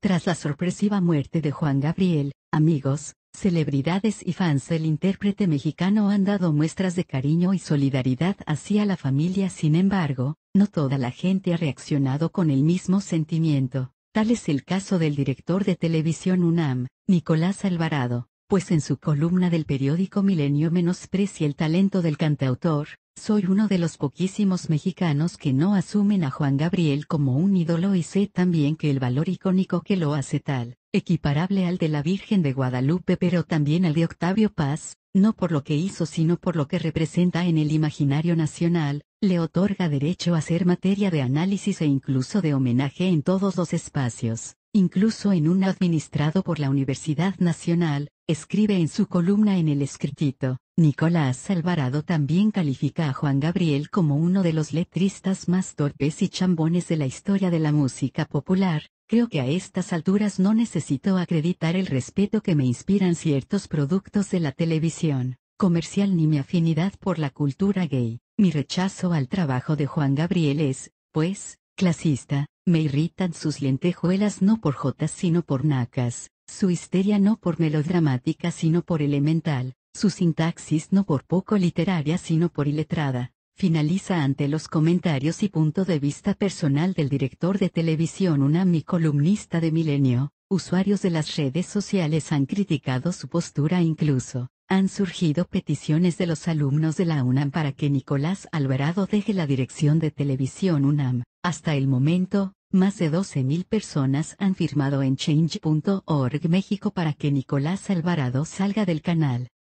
Tras la sorpresiva muerte de Juan Gabriel, amigos, celebridades y fans del intérprete mexicano han dado muestras de cariño y solidaridad hacia la familia. Sin embargo, no toda la gente ha reaccionado con el mismo sentimiento. Tal es el caso del director de televisión UNAM, Nicolás Alvarado, pues en su columna del periódico Milenio menosprecia el talento del cantautor, soy uno de los poquísimos mexicanos que no asumen a Juan Gabriel como un ídolo y sé también que el valor icónico que lo hace tal, equiparable al de la Virgen de Guadalupe pero también al de Octavio Paz, no por lo que hizo sino por lo que representa en el imaginario nacional, le otorga derecho a ser materia de análisis e incluso de homenaje en todos los espacios incluso en un administrado por la Universidad Nacional, escribe en su columna en el escritito, Nicolás Alvarado también califica a Juan Gabriel como uno de los letristas más torpes y chambones de la historia de la música popular, creo que a estas alturas no necesito acreditar el respeto que me inspiran ciertos productos de la televisión, comercial ni mi afinidad por la cultura gay, mi rechazo al trabajo de Juan Gabriel es, pues, clasista, me irritan sus lentejuelas no por jotas sino por nacas, su histeria no por melodramática sino por elemental, su sintaxis no por poco literaria sino por iletrada. Finaliza ante los comentarios y punto de vista personal del director de televisión UNAM y columnista de Milenio. Usuarios de las redes sociales han criticado su postura incluso. Han surgido peticiones de los alumnos de la UNAM para que Nicolás Alvarado deje la dirección de televisión UNAM. Hasta el momento, más de 12.000 personas han firmado en Change.org México para que Nicolás Alvarado salga del canal.